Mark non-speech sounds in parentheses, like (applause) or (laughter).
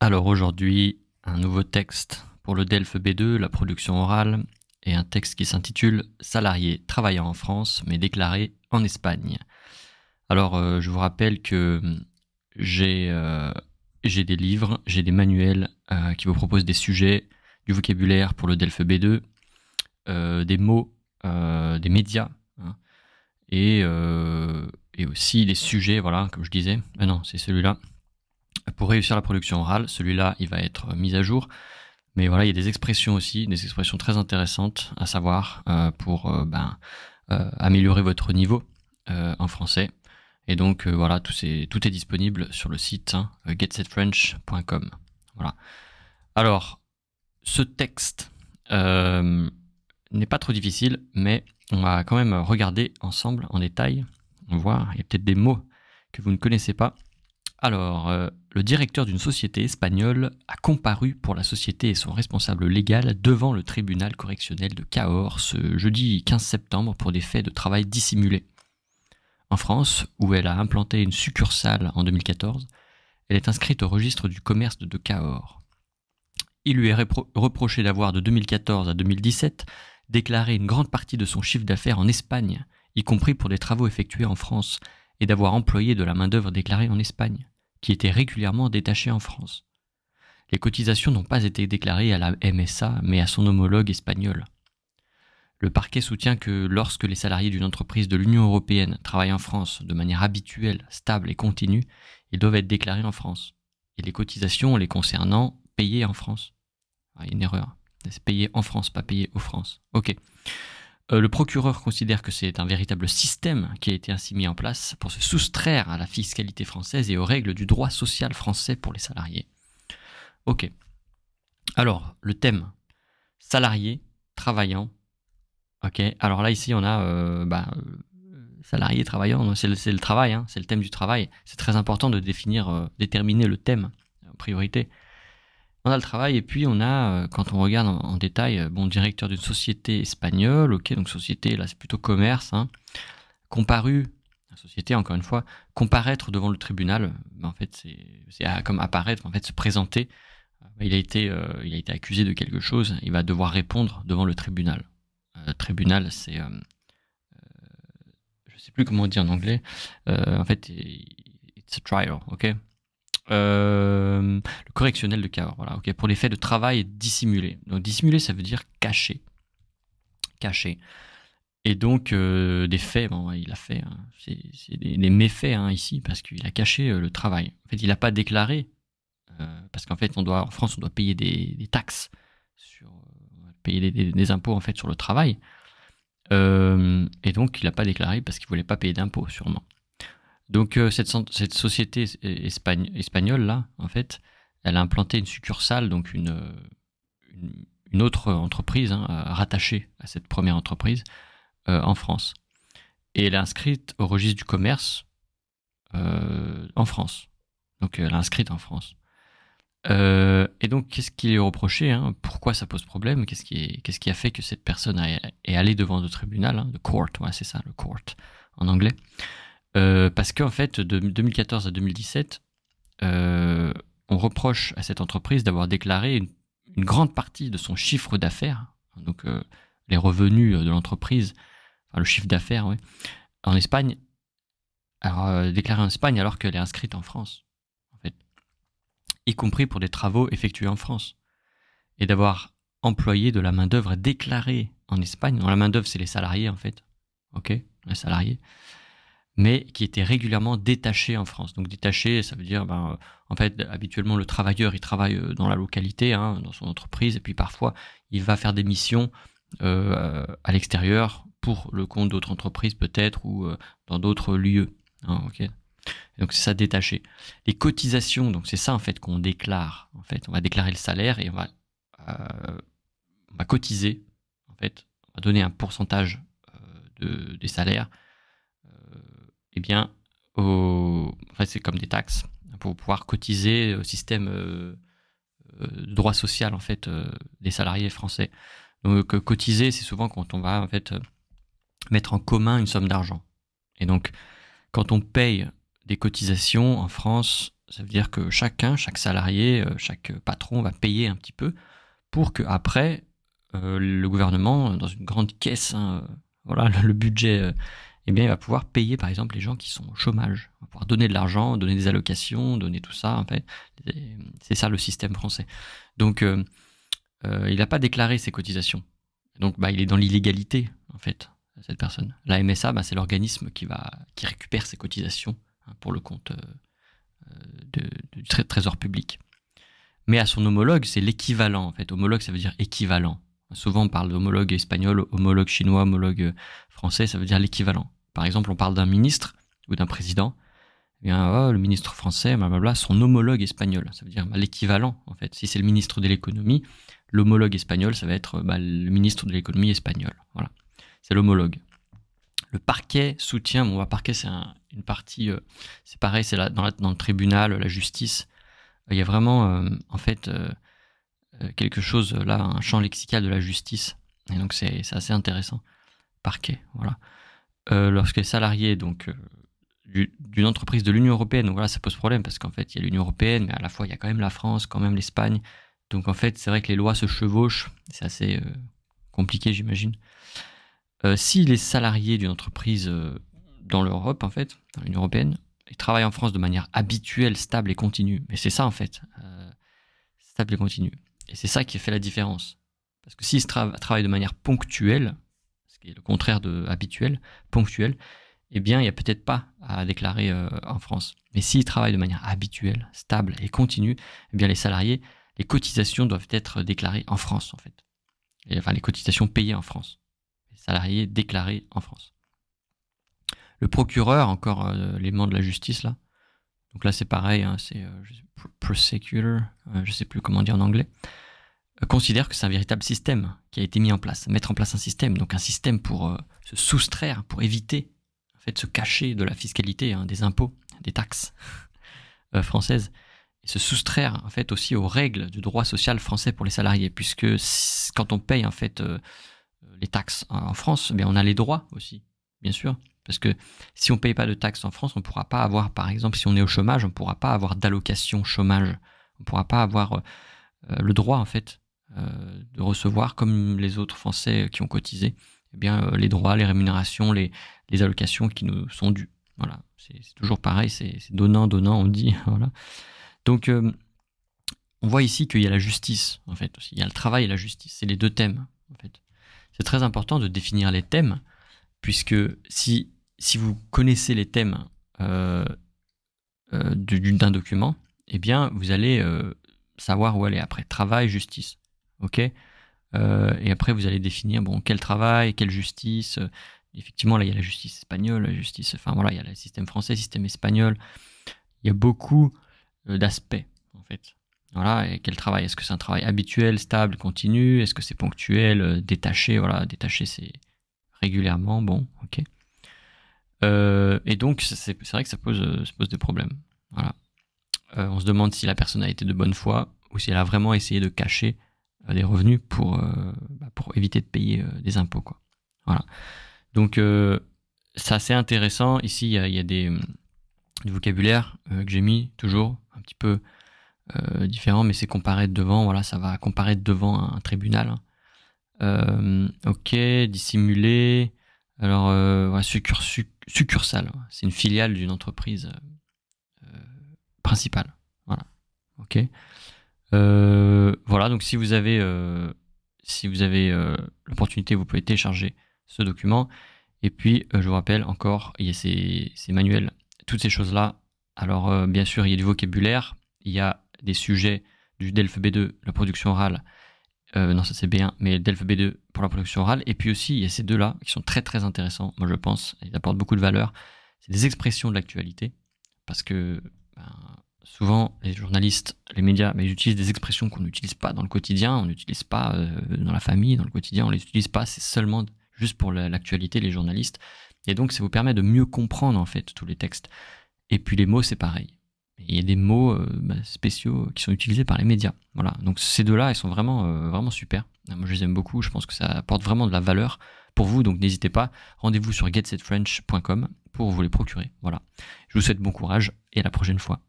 Alors aujourd'hui, un nouveau texte pour le DELF B2, la production orale, et un texte qui s'intitule Salarié travaillant en France mais déclaré en Espagne. Alors euh, je vous rappelle que euh, euh, j'ai des livres, j'ai des manuels qui vous proposent des sujets, du vocabulaire pour le DELF B2, des mots, des médias, hein, et, et aussi des sujets, voilà, comme je disais. Ah non, c'est celui-là. Pour réussir la production orale, celui-là, il va être mis à jour. Mais voilà, il y a des expressions aussi, des expressions très intéressantes à savoir euh, pour euh, ben, euh, améliorer votre niveau en français. Et donc voilà, tout est, disponible sur le site hein, getsetfrench.com. Voilà. Alors, ce texte n'est pas trop difficile, mais on va quand même regarder ensemble en détail. On voit, il y a peut-être des mots que vous ne connaissez pas alors, euh, le directeur d'une société espagnole a comparu pour la société et son responsable légal devant le tribunal correctionnel de Cahors ce jeudi 15 septembre pour des faits de travail dissimulé. En France, où elle a implanté une succursale en 2014, elle est inscrite au registre du commerce de Cahors. Il lui est reproché d'avoir de 2014 à 2017 déclaré une grande partie de son chiffre d'affaires en Espagne, y compris pour des travaux effectués en France, et d'avoir employé de la main-d'œuvre déclarée en Espagne qui étaient régulièrement détachés en France. Les cotisations n'ont pas été déclarées à la MSA, mais à son homologue espagnol. Le parquet soutient que lorsque les salariés d'une entreprise de l'Union européenne travaillent en France de manière habituelle, stable et continue, ils doivent être déclarés en France. Et les cotisations les concernant payées en France. Ah, une erreur. C'est payé en France, pas payé aux France. Ok. Euh, le procureur considère que c'est un véritable système qui a été ainsi mis en place pour se soustraire à la fiscalité française et aux règles du droit social français pour les salariés. Ok. Alors, le thème salarié, travaillant. Ok. Alors là, ici, on a euh, bah, euh, salariés, salarié, travaillant. C'est le, travail, hein. c'est le thème du travail. C'est très important de définir, déterminer le thème en priorité on a le travail et puis on a, euh, quand on regarde en, détail, euh, bon, directeur d'une société espagnole, ok, donc société, là c'est plutôt commerce, hein, comparu, la société encore une fois, comparaître devant le tribunal, euh, ben, en fait c'est comme apparaître, en fait se présenter, il a, été, il a été accusé de quelque chose, il va devoir répondre devant le tribunal. tribunal, c'est... je sais plus comment on dit en anglais, en fait, it's a trial, ok euh, le correctionnel de Cahors, voilà, ok, pour les faits de travail dissimulés Donc dissimulé, ça veut dire caché. Caché. Et donc, euh, des faits, bon, il a fait, hein, des, méfaits hein, ici, parce qu'il a caché euh, le travail. En fait, il n'a pas déclaré, parce qu'en fait, on doit, en France, on doit payer des, taxes, sur, payer des, impôts en fait sur le travail. et donc, il n'a pas déclaré parce qu'il voulait pas payer d'impôts, sûrement. Donc euh, cette, société espagnole là, en fait, elle a implanté une succursale, donc une, euh, autre entreprise hein, euh, rattachée à cette première entreprise en France. Et elle est inscrite au registre du commerce en France. Donc elle est inscrite en France. et donc qu'est-ce qui est reproché hein Pourquoi ça pose problème Qu'est-ce qui, a fait que cette personne est allée devant le tribunal, hein le court, c'est ça, le court en anglais euh, parce qu'en fait, de 2014 à 2017, euh, on reproche à cette entreprise d'avoir déclaré une, grande partie de son chiffre d'affaires, hein, donc euh, les revenus de l'entreprise, le chiffre d'affaires, en Espagne, alors, déclaré en Espagne alors qu'elle est inscrite en France, en fait, y compris pour des travaux effectués en France, et d'avoir employé de la main-d'œuvre déclarée en Espagne. la main-d'œuvre, c'est les salariés, en fait, ok, les salariés mais qui étaient régulièrement détachés en France. Donc détaché, ça veut dire, ben, euh, en fait, habituellement le travailleur, il travaille euh, dans la localité, hein, dans son entreprise, et puis parfois, il va faire des missions euh, à l'extérieur pour le compte d'autres entreprises peut-être, ou dans d'autres lieux. Hein, donc c'est ça détaché. Les cotisations, donc c'est ça en fait qu'on déclare. En fait, on va déclarer le salaire et on va, va cotiser. En fait, on va donner un pourcentage des salaires eh bien, au... c'est comme des taxes pour pouvoir cotiser au système de euh, euh, droit social en fait euh, des salariés français. Donc cotiser, c'est souvent quand on va en fait mettre en commun une somme d'argent. Et donc, quand on paye des cotisations en France, ça veut dire que chacun, chaque salarié, chaque patron va payer un petit peu pour que après le gouvernement, dans une grande caisse, hein, voilà, (laughs) le budget eh bien, il va pouvoir payer, par exemple, les gens qui sont au chômage. Il va pouvoir donner de l'argent, donner des allocations, donner tout ça. En fait, c'est ça le système français. Donc, euh, euh, il n'a pas déclaré ses cotisations. Donc, bah, il est dans l'illégalité, en fait, cette personne. La MSA, bah, c'est l'organisme qui va qui récupère ses cotisations hein, pour le compte euh, du trésor public. Mais à son homologue, c'est l'équivalent, en fait. Homologue, ça veut dire équivalent. Souvent, on parle d'homologue espagnol, homologue chinois, homologue euh, français, ça veut dire l'équivalent. Par exemple, on parle d'un ministre ou d'un président. Eh bien, oh, le ministre français, bla, son homologue espagnol, ça veut dire bah, l'équivalent, en fait. Si c'est le ministre de l'économie, l'homologue espagnol, ça va être bah, le ministre de l'économie espagnol. Voilà, c'est l'homologue. Le parquet soutient, bon, bah, parquet, c'est une partie, euh, c'est pareil, c'est dans, dans, le tribunal, la justice. Il y a vraiment, euh, en fait, euh, quelque chose euh, là, un champ lexical de la justice. Et donc c'est assez intéressant. Parquet, voilà. Euh, lorsque les salariés donc d'une entreprise de l'Union européenne, donc voilà, ça pose problème parce qu'en fait il y a l'Union européenne, mais à la fois il y a quand même la France, quand même l'Espagne. Donc en fait c'est vrai que les lois se chevauchent. C'est assez compliqué, j'imagine. si les salariés d'une entreprise dans l'Europe, en fait, dans l'Union européenne, ils travaillent en France de manière habituelle, stable et continue. Mais c'est ça en fait, stable et continue. Et c'est ça qui fait la différence. Parce que s'ils travaillent de manière ponctuelle, ce qui est le contraire de habituel, ponctuel, eh bien, il n'y a peut-être pas à déclarer euh, en France. Mais s'ils travaillent de manière habituelle, stable et continue, eh bien, les salariés, les cotisations doivent être déclarées en France, en fait. enfin, les cotisations payées en France. Les salariés déclarés en France. Le procureur, encore euh, l'élément de la justice, là, donc là, c'est pareil, hein, c'est euh, prosecutor, euh, je sais plus comment dire en anglais, euh, considère que c'est un véritable système qui a été mis en place, mettre en place un système, donc un système pour euh, se soustraire, pour éviter, en fait, se cacher de la fiscalité, hein, des impôts, des taxes françaises, et se soustraire, en fait, aussi aux règles du droit social français pour les salariés, puisque quand on paye, en fait, les taxes en France, eh on a les droits aussi, bien sûr, parce que si on ne paye pas de taxes en France, on ne pourra pas avoir, par exemple, si on est au chômage, on ne pourra pas avoir d'allocation chômage. On ne pourra pas avoir euh, euh, le droit, en fait, euh, de recevoir, comme les autres Français qui ont cotisé, eh bien, les droits, les rémunérations, les, allocations qui nous sont dues. Voilà, c'est toujours pareil, c'est donnant, donnant, on dit. (laughs) voilà. Donc, on voit ici qu'il y a la justice, en fait. Aussi. Il y a le travail et la justice. C'est les deux thèmes, en fait. C'est très important de définir les thèmes, puisque si si vous connaissez les thèmes euh, euh, d'un document, eh bien, vous allez euh, savoir où aller après. Travail, justice. OK Et après, vous allez définir, bon, quel travail, quelle justice. Effectivement, là, il y a la justice espagnole, justice. Enfin, voilà, il y a le système français, le système espagnol. Il y a beaucoup d'aspects, en fait. Voilà, et quel travail Est-ce que c'est un travail habituel, stable, continu Est-ce que c'est ponctuel, détaché Voilà, détaché, c'est régulièrement, bon, ok. Euh, et donc, c'est vrai que ça pose, euh, des problèmes. Euh, on se demande si la personne a été de bonne foi ou si elle a vraiment essayé de cacher des revenus bah, pour, éviter de payer des impôts. Donc, c'est assez intéressant. Ici, il y a, y des, hum, que j'ai mis toujours un petit peu différent, mais c'est comparer devant. Voilà, ça va comparer devant un, tribunal. Hein. ok, dissimuler. Alors, euh, succursale. C'est une filiale d'une entreprise euh, euh, principale. Voilà. Ok. Euh, voilà. Donc si vous avez, si l'opportunité, vous pouvez télécharger ce document. Et puis, je vous rappelle encore, il y a ces, manuels, toutes ces choses-là. Alors, bien sûr, il y a du vocabulaire, il y a des sujets du DELF B2, la production orale, euh, non, ça c'est B1, mais DELF B2 pour la production orale. Et puis aussi, il y a ces deux-là qui sont très très intéressants, moi je pense. Ils apportent beaucoup de valeur. C'est des expressions de l'actualité. Parce que ben, souvent, les journalistes, les médias, mais ben, ils utilisent des expressions qu'on n'utilise pas dans le quotidien, on n'utilise pas euh, dans la famille, dans le quotidien, on ne les utilise pas. C'est seulement juste pour l'actualité, les journalistes. Et donc, ça vous permet de mieux comprendre en fait tous les textes. Et puis les mots, c'est pareil il y a des mots euh, bah, spéciaux qui sont utilisés par les médias. Voilà. Donc ces deux-là, ils sont vraiment, euh, vraiment super. Ah, moi, je les aime beaucoup. Je pense que ça apporte vraiment de la valeur pour vous. Donc n'hésitez pas. Rendez-vous sur getsetfrench.com pour vous les procurer. Voilà. Je vous souhaite bon courage et à la prochaine fois.